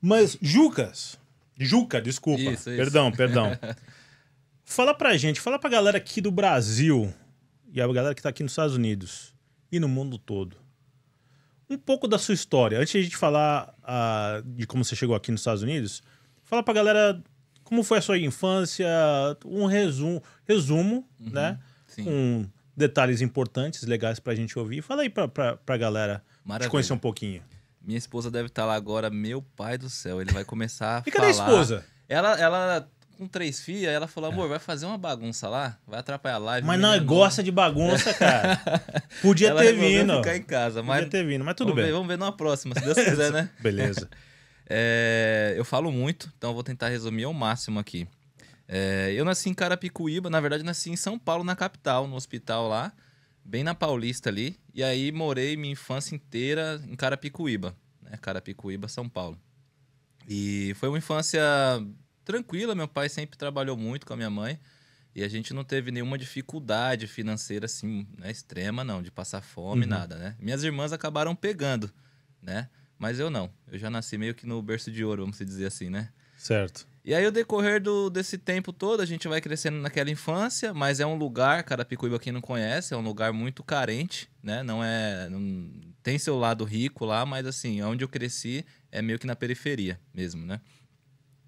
Mas Jucas, Juca, desculpa, isso, perdão, isso. perdão. fala pra gente, fala pra galera aqui do Brasil e a galera que tá aqui nos Estados Unidos e no mundo todo. Um pouco da sua história. Antes de a gente falar uh, de como você chegou aqui nos Estados Unidos, fala pra galera como foi a sua infância, um resumo, resumo uhum, né? Sim. Com detalhes importantes, legais pra gente ouvir. Fala aí pra, pra, pra galera Maravilha. te conhecer um pouquinho. Minha esposa deve estar tá lá agora, meu pai do céu, ele vai começar a e falar. E cadê a esposa? Ela, ela com três filhas, ela falou, amor, vai fazer uma bagunça lá? Vai atrapalhar a live. Mas não, gosta de bagunça, cara. Podia ela ter vindo. ficar em casa. Mas... Podia ter vindo, mas tudo vamos bem. Ver, vamos ver numa próxima, se Deus quiser, né? Beleza. É, eu falo muito, então vou tentar resumir ao máximo aqui. É, eu nasci em Carapicuíba, na verdade nasci em São Paulo, na capital, no hospital lá, bem na Paulista ali. E aí morei minha infância inteira em Carapicuíba, né? Carapicuíba, São Paulo. E foi uma infância tranquila, meu pai sempre trabalhou muito com a minha mãe. E a gente não teve nenhuma dificuldade financeira assim, né, extrema não, de passar fome, uhum. nada, né? Minhas irmãs acabaram pegando, né? Mas eu não. Eu já nasci meio que no berço de ouro, vamos dizer assim, né? Certo. E aí, o decorrer do, desse tempo todo, a gente vai crescendo naquela infância, mas é um lugar, Carapicuíba, quem não conhece, é um lugar muito carente, né? Não é. Não, tem seu lado rico lá, mas assim, onde eu cresci é meio que na periferia mesmo, né?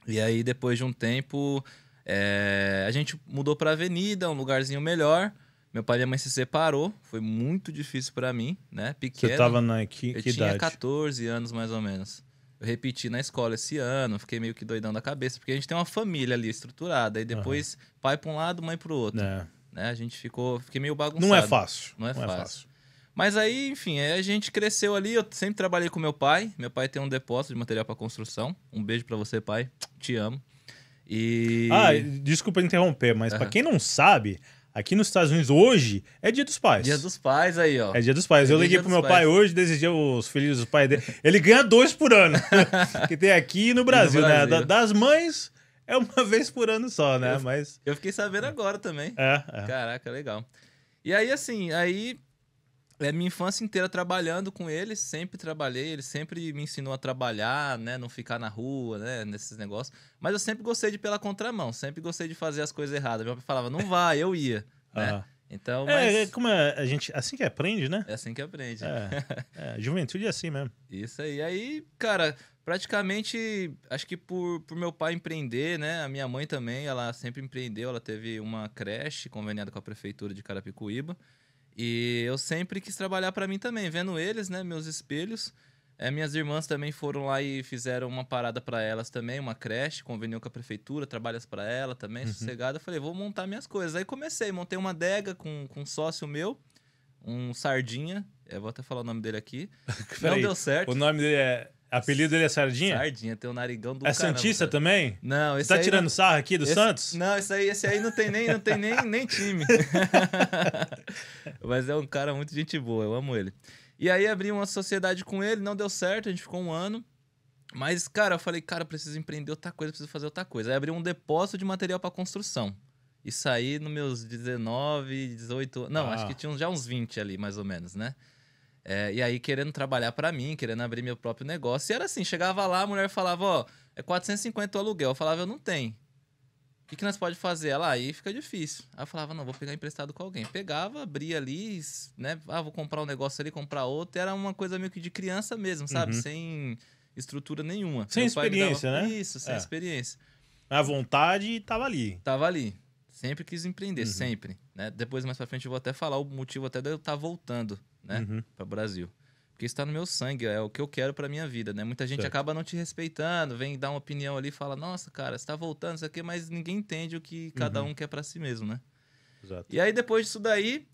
E aí, depois de um tempo, é, a gente mudou pra avenida, um lugarzinho melhor. Meu pai e minha mãe se separou, foi muito difícil para mim, né? Pequeno. Você tava na que, eu que idade? Eu tinha 14 anos mais ou menos. Eu repeti na escola esse ano, fiquei meio que doidão da cabeça, porque a gente tem uma família ali estruturada, e depois uhum. pai para um lado, mãe para o outro. É. Né? A gente ficou, fiquei meio bagunçado. Não é fácil. Não é, Não é fácil. é fácil. Mas aí, enfim, aí a gente cresceu ali. Eu sempre trabalhei com meu pai. Meu pai tem um depósito de material para construção. Um beijo para você, pai. Te amo. E... Ah, desculpa interromper, mas uhum. para quem não sabe, Aqui nos Estados Unidos, hoje, é dia dos pais. Dia dos pais aí, ó. É dia dos pais. É eu liguei pro meu pais. pai hoje, desejei os filhos dos pais dele. Ele ganha dois por ano. que tem aqui no Brasil, no Brasil. né? das mães é uma vez por ano só, né? Eu, Mas. Eu fiquei sabendo agora também. É, é. Caraca, legal. E aí, assim, aí é, minha infância inteira trabalhando com ele, sempre trabalhei, ele sempre me ensinou a trabalhar, né, não ficar na rua, né, nesses negócios. Mas eu sempre gostei de ir pela contramão, sempre gostei de fazer as coisas erradas. Meu pai falava, não vai, eu ia, né? Então, é, mas... é, é, como é, a gente, assim que aprende, né? É assim que aprende. É, é, juventude é assim mesmo. Isso aí. Aí, cara, praticamente, acho que por, por meu pai empreender, né? A minha mãe também, ela sempre empreendeu, ela teve uma creche conveniada com a prefeitura de Carapicuíba. E eu sempre quis trabalhar para mim também, vendo eles, né, meus espelhos. É, minhas irmãs também foram lá e fizeram uma parada para elas também, uma creche, conveniou com a prefeitura, trabalhas para ela também, uhum. sossegada. Eu falei, vou montar minhas coisas. Aí comecei, montei uma adega com, com um sócio meu, um Sardinha, eu vou até falar o nome dele aqui. não deu certo. O nome dele é Apelido dele é Sardinha? Sardinha, tem o narigão do É caramba, Santista cara. também? Não, esse tá aí... tirando não... aqui do esse... Santos? Não, esse aí, esse aí não tem nem, não tem nem, nem time. Mas é um cara muito gente boa, eu amo ele. E aí abri uma sociedade com ele, não deu certo, a gente ficou um ano. Mas, cara, eu falei, cara, preciso empreender outra coisa, preciso fazer outra coisa. Aí abri um depósito de material para construção. E saí nos meus 19, 18... Não, ah. acho que tinha já uns 20 ali, mais ou menos, né? É, e aí querendo trabalhar para mim, querendo abrir meu próprio negócio. E era assim, chegava lá, a mulher falava, ó, oh, é 450 o aluguel. Eu falava, eu não tenho. O que, que nós pode fazer? Ela, aí fica difícil. Aí eu falava, não, vou pegar emprestado com alguém. Pegava, abria ali, né? Ah, vou comprar um negócio ali, comprar outro. Era uma coisa meio que de criança mesmo, sabe? Uhum. Sem estrutura nenhuma. Sem meu experiência, dava... né? Isso, sem é. experiência. A vontade estava ali. Tava ali. Sempre quis empreender, uhum. sempre. Né? Depois, mais pra frente, eu vou até falar o motivo até de eu estar tá voltando né, uhum. para o Brasil. Porque isso tá no meu sangue, é o que eu quero pra minha vida, né? Muita gente certo. acaba não te respeitando, vem dar uma opinião ali e fala, nossa, cara, você tá voltando, isso aqui, mas ninguém entende o que cada uhum. um quer para si mesmo, né? Exato. E aí, depois disso daí,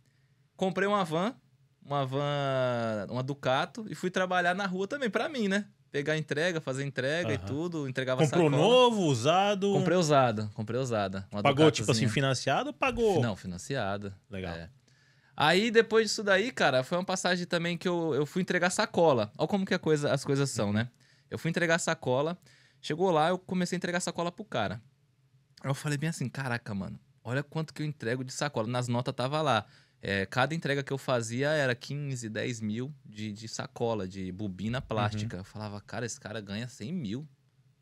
comprei uma van, uma van, uma Ducato, e fui trabalhar na rua também, para mim, né? pegar entrega, fazer entrega uhum. e tudo, entregava Comprou sacola. novo, usado? Comprei usado, comprei usada. Pagou tipo assim financiado ou pagou? Não, financiada. Legal. É. Aí depois disso daí, cara, foi uma passagem também que eu, eu fui entregar sacola. Olha como que coisa, as coisas são, uhum. né? Eu fui entregar sacola, chegou lá, eu comecei a entregar sacola pro cara. Eu falei bem assim, caraca, mano, olha quanto que eu entrego de sacola. Nas notas tava lá, é, cada entrega que eu fazia era 15, 10 mil de, de sacola, de bobina plástica. Uhum. Eu falava, cara, esse cara ganha 100 mil.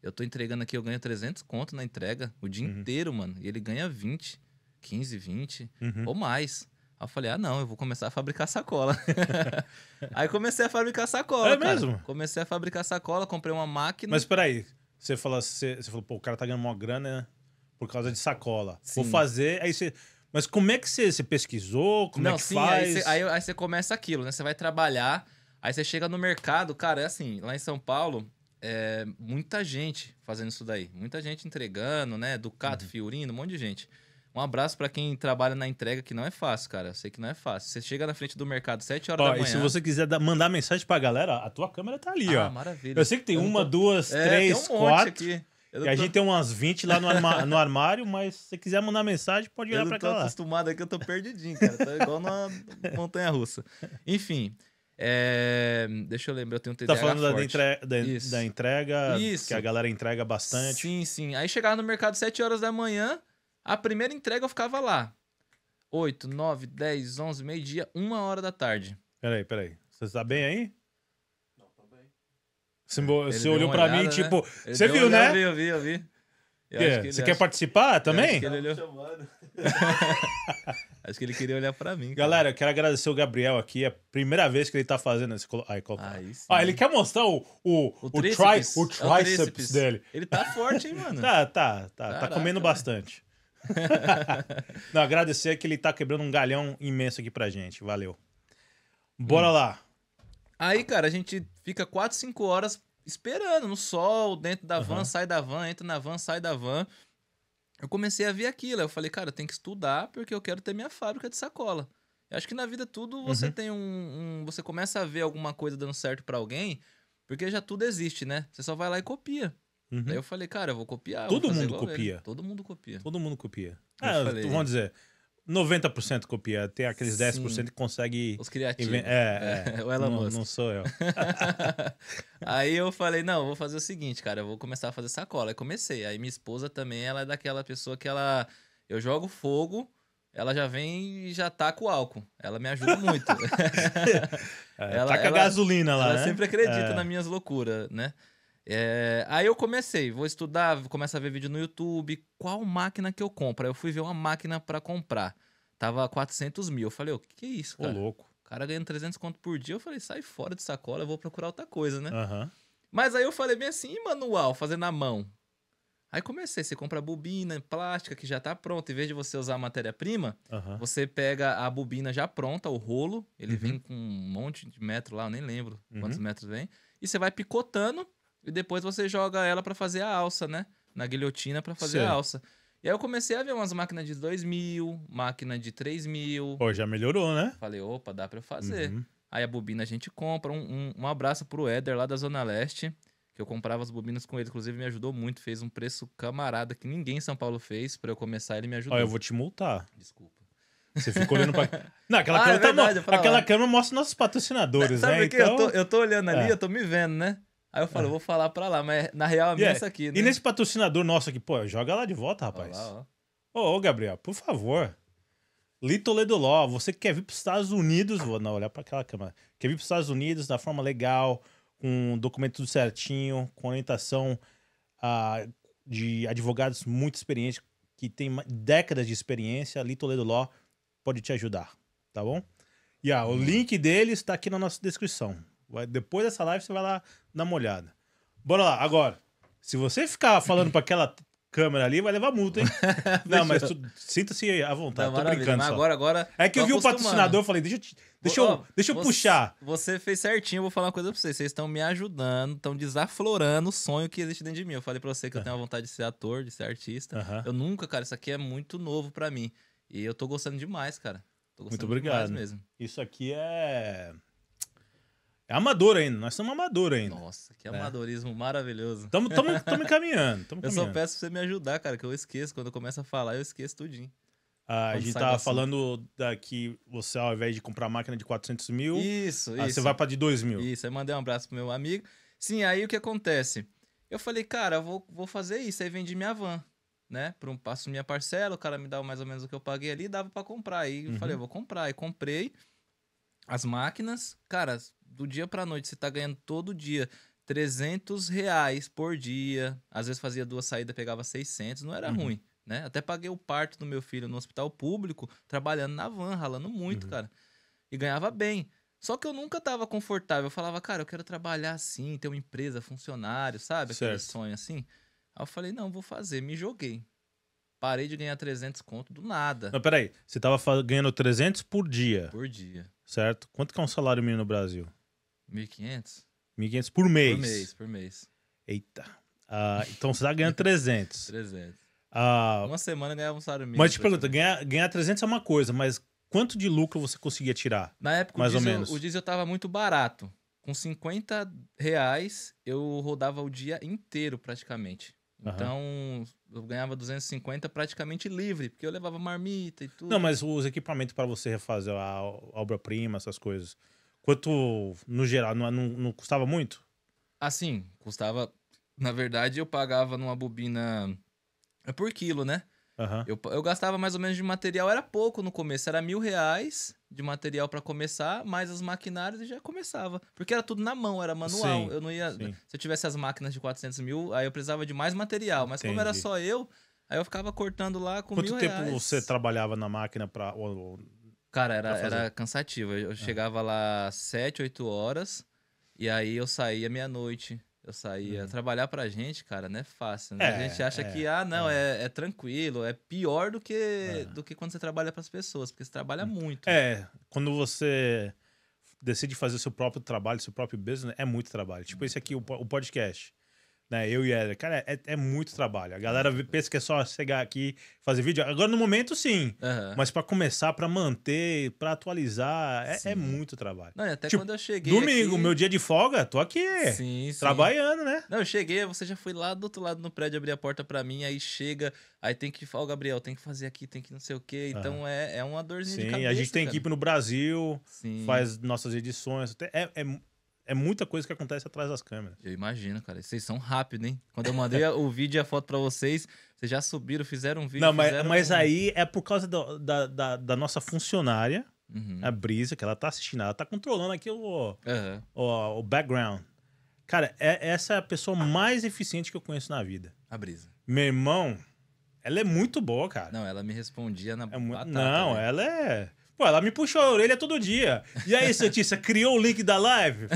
Eu tô entregando aqui, eu ganho 300 conto na entrega o dia uhum. inteiro, mano. E ele ganha 20, 15, 20 uhum. ou mais. Aí eu falei, ah, não, eu vou começar a fabricar sacola. aí comecei a fabricar sacola. É cara. mesmo? Comecei a fabricar sacola, comprei uma máquina. Mas peraí, você falou, você, você falou pô, o cara tá ganhando uma grana né, por causa de sacola. Sim. Vou fazer, aí você mas como é que você, você pesquisou? Como é Não, é que sim, faz? Aí você, aí, aí você começa aquilo, né? Você vai trabalhar, aí você chega no mercado, cara, é assim, lá em São Paulo, é, muita gente fazendo isso daí. Muita gente entregando, né? Ducato, uhum. Fiorino, um monte de gente. Um abraço para quem trabalha na entrega, que não é fácil, cara. Eu sei que não é fácil. Você chega na frente do mercado 7 horas ó, da manhã. E se você quiser mandar mensagem pra galera, a tua câmera tá ali, ah, ó. maravilha. Eu sei que tem eu uma, tô... duas, é, três, tem um quatro. Monte aqui. E a gente tem umas 20 lá no, arma... no, armário, mas se você quiser mandar mensagem, pode olhar pra cá. Eu tô acostumado aqui, é eu tô perdidinho, cara. Tá igual na montanha russa. Enfim. É... Deixa eu lembrar, eu tenho um TDAH Tá falando forte. da, entrega, da, Isso. da entrega, Isso. que a galera entrega bastante. Sim, sim. Aí chegava no mercado 7 horas da manhã, a primeira entrega eu ficava lá. 8, 9, 10, 11, meio-dia, 1 hora da tarde. Peraí, peraí. Você tá bem aí? Você, você olhou para mim, né? tipo, ele você viu, olhada, né? Eu vi, eu vi, eu vi. Eu que? Que você acha... quer participar também? acho, que olhou... acho que ele queria olhar para mim. Cara. Galera, eu quero agradecer o Gabriel aqui. É a primeira vez que ele tá fazendo esse. Ai, qual... ah, ele quer mostrar o, o, o, o, tri... É o tríceps dele. Ele tá forte, hein, mano? Tá, tá, tá, tá. Caraca, tá comendo bastante. Não, agradecer que ele tá quebrando um galhão imenso aqui pra gente. Valeu. Hum. Bora hum. lá. Aí, cara, a gente fica 4, 5 horas esperando no sol, dentro da van, uhum. sai da van, entra na van, sai da van. Eu comecei a ver aquilo. Eu falei, cara, eu tenho que estudar porque eu quero ter minha fábrica de sacola. Eu acho que na vida tudo você uhum. tem um, um, Você começa a ver alguma coisa dando certo para alguém, porque já tudo existe, né? Você só vai lá e copia. Uhum. Aí eu falei, cara, eu vou copiar. Todo vou mundo copia. Ele. Todo mundo copia. Todo mundo copia. Ah, falei, vamos dizer 90% copia, tem aqueles Sim. 10% que consegue. Os criativos. É, é. é, o Elon não, Musk. Não sou eu. aí eu falei: não, vou fazer o seguinte, cara, eu vou começar a fazer sacola. Aí comecei. Aí minha esposa também, ela é daquela pessoa que ela. Eu jogo fogo, ela já vem e já taca tá o álcool. Ela me ajuda muito. é, ela, taca ela, gasolina lá. Ela né? sempre acredita é. nas minhas loucuras, né? É, aí eu comecei, vou estudar, começo a ver vídeo no YouTube, qual máquina que eu compro? Aí eu fui ver uma máquina para comprar, tava 400 mil, eu falei, o oh, que, é isso, cara? Ô, louco. O cara ganhando 300 conto por dia, eu falei, sai fora de sacola, eu vou procurar outra coisa, né? Uhum. Mas aí eu falei bem assim, manual, fazer na mão? Aí comecei, você compra a bobina plástica que já tá pronta. Em vez de você usar a matéria-prima, uhum. você pega a bobina já pronta, o rolo, ele uhum. vem com um monte de metro lá, eu nem lembro uhum. quantos metros vem, e você vai picotando e depois você joga ela para fazer a alça, né? Na guilhotina para fazer Sim. a alça. E aí eu comecei a ver umas máquinas de 2 mil, máquina de 3 mil. Pô, já melhorou, né? Falei, opa, dá para eu fazer. Uhum. Aí a bobina a gente compra. Um, um, um abraço pro Éder lá da Zona Leste, que eu comprava as bobinas com ele. Inclusive me ajudou muito, fez um preço camarada que ninguém em São Paulo fez. para eu começar, ele me ajudou. Ó, eu vou te multar. Desculpa. Você ficou olhando pra. Não, aquela, ah, é câmera, é verdade, tá... aquela câmera mostra nossos patrocinadores, Sabe né? Sabe o que? Então... Eu, tô, então eu tô olhando ali, é. eu tô me vendo, né? Aí eu falo, é. vou falar pra lá, mas na real é minha yeah. aqui, né? E nesse patrocinador nosso aqui, pô, joga lá de volta, rapaz. Olá, Ô, Gabriel, por favor. Litoledo Law, você quer vir pros Estados Unidos, vou não, olhar pra aquela câmera. Quer vir pros Estados Unidos da forma legal, com um documento tudo certinho, com orientação ah, de advogados muito experientes, que tem décadas de experiência, Lito Ledoló Law pode te ajudar, tá bom? E ah, o hum. link deles está aqui na nossa descrição. Vai, depois dessa live você vai lá dar uma olhada. Bora lá, agora. Se você ficar falando pra aquela câmera ali, vai levar multa, hein? não, mas sinta-se à vontade, não, tô brincando só. agora, agora... É que eu vi o patrocinador, eu falei, deixa eu, deixa eu, oh, deixa eu você, puxar. Você fez certinho, eu vou falar uma coisa pra vocês. Vocês estão me ajudando, estão desaflorando o sonho que existe dentro de mim. Eu falei pra você que eu tá. tenho a vontade de ser ator, de ser artista. Eu nunca, cara, isso aqui é muito novo pra mim. E eu tô gostando demais, cara. Tô gostando muito obrigado. mesmo. Isso aqui é... É amador ainda, nós somos amador ainda. Nossa, que é. amadorismo é. maravilhoso. Tamo, tamo, tamo encaminhando, Eu só peço pra você me ajudar, cara, que eu esqueço. Quando eu começo a falar, eu esqueço tudinho. Ah, a gente tava falando daqui que você, ao invés de comprar máquina de 400 mil, isso, ah, isso. você vai pra de 2 mil. Isso, aí mandei um abraço pro meu amigo. Sim, aí o que acontece? Eu falei, cara, eu vou, vou fazer isso. Aí vendi minha van, né? Por um passo minha parcela, o cara me dava mais ou menos o que eu paguei ali, dava para comprar. Aí eu uhum. falei, eu vou comprar. Aí comprei. As máquinas, cara, do dia pra noite, você tá ganhando todo dia 300 reais por dia. Às vezes fazia duas saídas, pegava 600, não era uhum. ruim, né? Até paguei o parto do meu filho no hospital público, trabalhando na van, ralando muito, uhum. cara. E ganhava bem. Só que eu nunca tava confortável. Eu falava, cara, eu quero trabalhar assim, ter uma empresa, funcionário, sabe? Aquele certo. sonho assim. Aí eu falei, não, vou fazer. Me joguei. Parei de ganhar 300 conto do nada. Não, peraí, você tava ganhando 300 por dia. Por dia. Certo? Quanto que é um salário mínimo no Brasil? 1.500. 1.500 por mês. Por mês, por mês. Eita. Ah, então você tá ganhando 300. 300. Ah, uma semana ganhava um salário mínimo. Mas te pergunta, ganhar, ganhar 300 é uma coisa, mas quanto de lucro você conseguia tirar? Na época, mais diesel, ou menos. o diesel tava muito barato. Com 50 reais, eu rodava o dia inteiro praticamente. Uhum. Então, eu ganhava 250 praticamente livre, porque eu levava marmita e tudo. Não, mas os equipamentos para você refazer a obra-prima, essas coisas, quanto no geral, não, é, não, não custava muito? Assim, custava. Na verdade, eu pagava numa bobina é por quilo, né? Uhum. Eu, eu gastava mais ou menos de material, era pouco no começo, era mil reais de material para começar, mais as maquinárias e já começava. Porque era tudo na mão, era manual. Sim, eu não ia. Sim. Se eu tivesse as máquinas de 400 mil, aí eu precisava de mais material. Mas Entendi. como era só eu, aí eu ficava cortando lá com Quanto mil reais. Quanto tempo você trabalhava na máquina para. Cara, era, era cansativo. Eu, ah. chegava lá 7, 8 horas e aí eu saía meia-noite. Eu saía. Hum. É. Trabalhar pra gente, cara, não é fácil, né? É, a gente acha é, que, ah, não, é. é. é tranquilo, é pior do que, é. do que quando você trabalha pras pessoas, porque você trabalha hum. muito. É, quando você decide fazer seu próprio trabalho, seu próprio business, é muito trabalho. Tipo esse aqui, o podcast né? Eu e Éder. Cara, é, é, muito trabalho. A galera pensa que é só chegar aqui fazer vídeo. Agora, no momento, sim. Uhum. Mas para começar, para manter, para atualizar, é, é, muito trabalho. Não, até tipo, quando eu cheguei. Domingo, aqui... meu dia de folga, tô aqui. Sim, sim. Trabalhando, né? Não, eu cheguei, você já foi lá do outro lado no prédio abrir a porta para mim, aí chega, aí tem que falar, o Gabriel, tem que fazer aqui, tem que não sei o quê. Então uhum. é, é uma dorzinha sim, de cabeça. Sim, a gente tem cara. equipe no Brasil, sim. faz nossas edições. é, é é muita coisa que acontece atrás das câmeras. Eu imagino, cara. Vocês são rápidos, hein? Quando eu mandei o vídeo e a foto para vocês, vocês já subiram, fizeram um vídeo. Não, mas, mas um... aí é por causa do, da, da, da, nossa funcionária, uhum. a Brisa, que ela tá assistindo, ela tá controlando aqui o, uhum. o, o, background. Cara, é, essa é a pessoa mais eficiente que eu conheço na vida. A Brisa. Meu irmão, ela é muito boa, cara. Não, ela me respondia na. É mu... batata, Não, né? ela é. Pô, ela me puxou a orelha todo dia. E aí, Santícia, criou o link da live?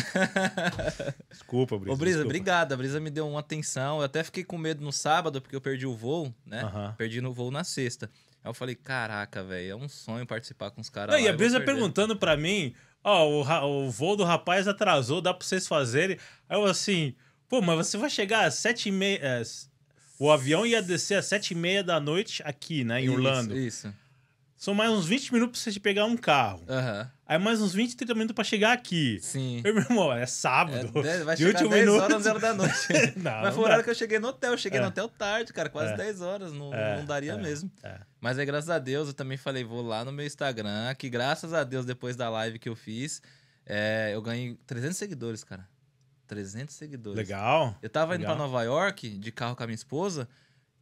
desculpa, Brisa. Ô, Brisa, desculpa. obrigado. A Brisa me deu uma atenção. Eu até fiquei com medo no sábado, porque eu perdi o voo, né? Uhum. Perdi no voo na sexta. Aí eu falei, caraca, velho, é um sonho participar com os caras lá. E a Brisa perguntando para mim, ó, oh, o, o voo do rapaz atrasou, dá pra vocês fazerem. Aí eu assim, pô, mas você vai chegar às sete e meia... É, o avião ia descer às sete e meia da noite aqui, né, em isso, Orlando. Isso, isso. São mais uns 20 minutos pra você pegar um carro. Aham. Uhum. Aí mais uns 20, 30 minutos pra chegar aqui. Sim. Eu, meu irmão, é sábado. É, vai chegar 10 minuto. horas, 0 da noite. não, Mas foi o horário que eu cheguei no hotel. Eu cheguei é. no hotel tarde, cara. Quase é. 10 horas. Não, é. não daria é, mesmo. É. Mas aí, graças a Deus, eu também falei, vou lá no meu Instagram. Que graças a Deus, depois da live que eu fiz, é, eu ganhei 300 seguidores, cara. 300 seguidores. Legal. Eu tava Legal. indo pra Nova York de carro com a minha esposa.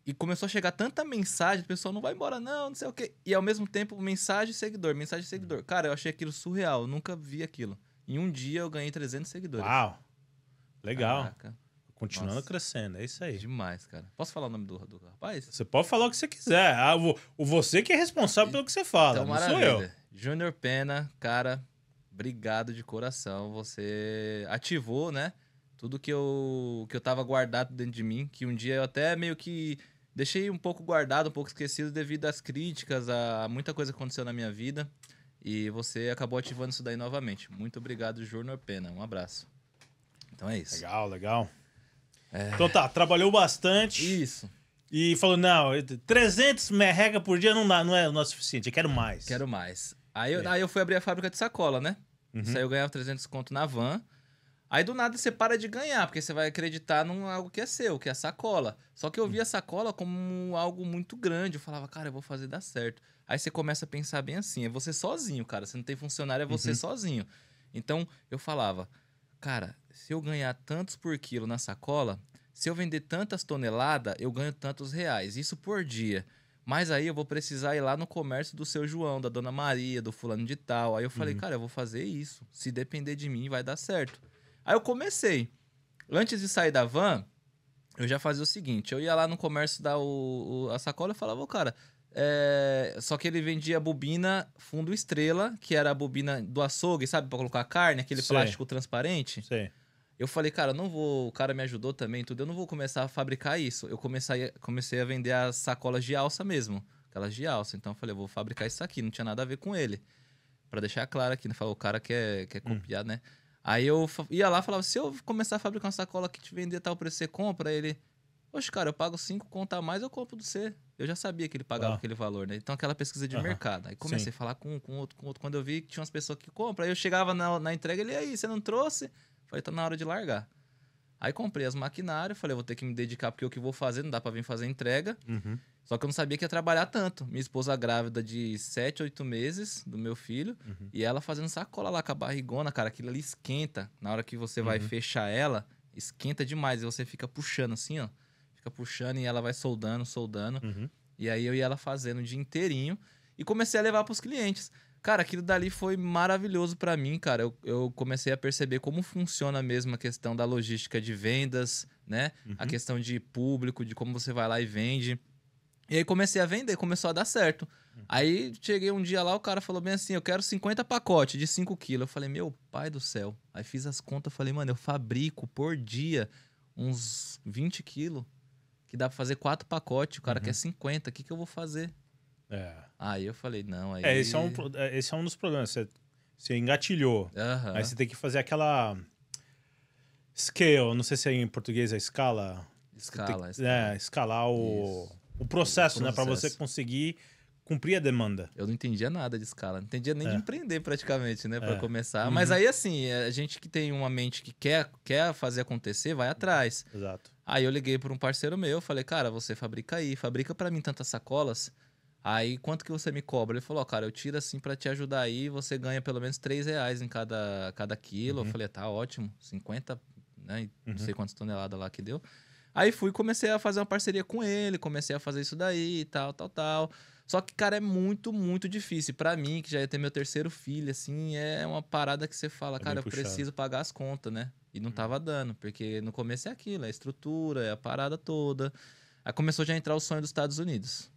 E começou a chegar tanta mensagem, o pessoal não vai embora, não, não sei o quê. E ao mesmo tempo, mensagem seguidor, mensagem seguidor. Hum. Cara, eu achei aquilo surreal, eu nunca vi aquilo. Em um dia eu ganhei 300 seguidores. Uau! Legal. Caraca. Continuando Nossa. crescendo, é isso aí. Demais, cara. Posso falar o nome do, do rapaz? Você pode falar o que você quiser. Ah, o, o você que é responsável pelo que você fala, então, não maravilha. sou eu. Júnior Pena, cara, obrigado de coração. Você ativou, né? Tudo que eu, que eu tava guardado dentro de mim, que um dia eu até meio que Deixei um pouco guardado, um pouco esquecido devido às críticas, a muita coisa que aconteceu na minha vida. E você acabou ativando isso daí novamente. Muito obrigado, Júnior Pena. Um abraço. Então é isso. Legal, legal. É... Então tá, trabalhou bastante. Isso. E falou: não, 300 merrega por dia não, dá, não, é, não é suficiente, eu quero mais. Quero mais. Aí eu, é. aí eu fui abrir a fábrica de sacola, né? Uhum. Isso aí eu ganhava 300 conto na van. Aí do nada você para de ganhar, porque você vai acreditar num algo que é seu, que é a sacola. Só que eu via a sacola como algo muito grande. Eu falava, cara, eu vou fazer dar certo. Aí você começa a pensar bem assim: é você sozinho, cara. Você não tem funcionário, é você uhum. sozinho. Então eu falava, cara, se eu ganhar tantos por quilo na sacola, se eu vender tantas toneladas, eu ganho tantos reais. Isso por dia. Mas aí eu vou precisar ir lá no comércio do seu João, da dona Maria, do fulano de tal. Aí eu falei, uhum. cara, eu vou fazer isso. Se depender de mim, vai dar certo. Aí eu comecei. Antes de sair da van, eu já fazia o seguinte: eu ia lá no comércio dar o, o a sacola e falava, ô cara, é... só que ele vendia bobina fundo estrela, que era a bobina do açougue, sabe, para colocar carne, aquele Sim. plástico transparente. Sim. Eu falei, cara, não vou. O cara me ajudou também, tudo. Eu não vou começar a fabricar isso. Eu comecei, comecei a vender as sacolas de alça mesmo, aquelas de alça. Então eu falei, eu vou fabricar isso aqui. Não tinha nada a ver com ele. para deixar claro aqui, né? Falou, o cara quer, quer hum. copiar, hum. né? Aí eu ia lá e falava: se eu começar a fabricar uma sacola que te vender tal preço, você compra? Aí ele, oxe, cara, eu pago cinco contas a mais, eu compro do C Eu já sabia que ele pagava ah. aquele valor, né? Então aquela pesquisa de uh -huh. mercado. Aí comecei Sim. a falar com, com outro, com outro. Quando eu vi que tinha umas pessoas que compram, aí eu chegava na, na entrega, ele, aí, você não trouxe? Falei, tá na hora de largar. Aí comprei as maquinárias, falei, vou ter que me dedicar porque o que vou fazer, não dá para vir fazer entrega. Uhum. Só que eu não sabia que ia trabalhar tanto. Minha esposa grávida de 7, 8 meses do meu filho, uhum. e ela fazendo sacola lá com a barrigona, cara, aquilo ali esquenta. Na hora que você uhum. vai fechar ela, esquenta demais. E você fica puxando assim, ó. Fica puxando e ela vai soldando, soldando. Uhum. E aí eu ia ela fazendo o dia inteirinho e comecei a levar para os clientes. Cara, aquilo dali foi maravilhoso para mim, cara. Eu, eu, comecei a perceber como funciona mesmo a questão da logística de vendas, né? Uhum. A questão de público, de como você vai lá e vende. E aí comecei a vender, começou a dar certo. Uhum. Aí cheguei um dia lá, o cara falou bem assim: eu quero 50 pacotes de 5 quilos. Eu falei, meu pai do céu. Aí fiz as contas, falei, mano, eu fabrico por dia uns 20 quilos, que dá pra fazer quatro pacotes. O cara uhum. quer 50, o que, que eu vou fazer? É. Aí eu falei, não, aí... É, esse é um, é, esse é um dos problemas. Você, você engatilhou. Uhum. Aí você tem que fazer aquela scale, não sei se é em português é escala. Escala, tem, É, né, escalar o, o processo, o processo, né? Para você conseguir cumprir a demanda. Eu não entendia nada de escala, não entendia nem é. de empreender praticamente, né, para é. começar. Uhum. Mas aí assim, é, a gente que tem uma mente que quer, quer fazer acontecer, vai atrás. Exato. Aí eu liguei para um parceiro meu, falei: "Cara, você fabrica aí, fabrica para mim tantas sacolas". Aí, quanto que você me cobra? Ele falou, oh, cara, eu tiro assim para te ajudar aí, você ganha pelo menos 3 reais em cada, cada quilo. Uhum. Eu falei, tá ótimo, 50, né? Uhum. Não sei quantas toneladas lá que deu. Aí fui comecei a fazer uma parceria com ele, comecei a fazer isso daí, e tal, tal, tal. Só que, cara, é muito, muito difícil. para mim, que já ia ter meu terceiro filho, assim, é uma parada que você fala, é cara, eu puxado. preciso pagar as contas, né? E não uhum. tava dando, porque no começo é aquilo, é a estrutura, é a parada toda. Aí começou já a entrar o sonho dos Estados Unidos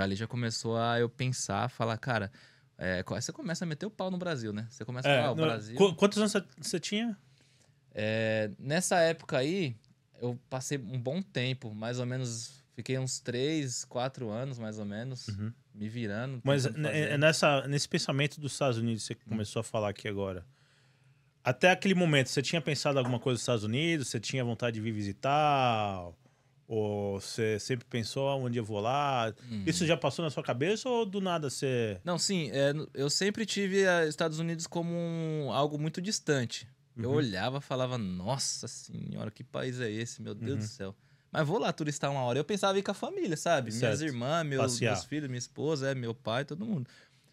ali já começou a eu pensar, falar, cara, é, você começa a meter o pau no Brasil, né? Você começa a é, falar, o no, Brasil. Quantos anos você tinha? É, nessa época aí, eu passei um bom tempo, mais ou menos. Fiquei uns 3, 4 anos, mais ou menos, uhum. me virando. Mas é nessa, nesse pensamento dos Estados Unidos que você começou a falar aqui agora. Até aquele momento, você tinha pensado alguma coisa nos Estados Unidos? Você tinha vontade de vir visitar? Ou você sempre pensou onde ah, eu vou lá? Hum. Isso já passou na sua cabeça ou do nada você. Não, sim. É, eu sempre tive os eh, Estados Unidos como um, algo muito distante. Uhum. Eu olhava falava, nossa senhora, que país é esse? Meu Deus uhum. do céu. Mas vou lá turistar uma hora. Eu pensava em ir com a família, sabe? Certo. Minhas irmãs, meus, meus, filhos, minha esposa, é, meu pai, todo mundo.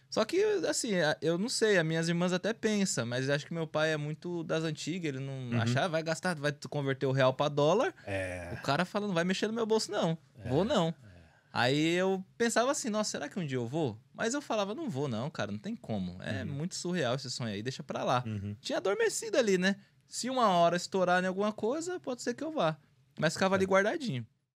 Só que, assim, eu não sei, as minhas irmãs até pensam, mas acho que meu pai é muito das antigas, ele não uhum. achar, ah, vai gastar, vai converter o real para dólar. É. O cara falando, vai mexer no meu bolso, não. É. Vou não. É. Aí eu pensava assim, nossa, será que um dia eu vou? Mas eu falava, não vou, não, cara, não tem como. É uhum. muito surreal esse sonho aí, deixa pra lá. Uhum. Tinha adormecido ali, né? Se uma hora estourar em alguma coisa, pode ser que eu vá. Mas ficava ali é. guardadinho.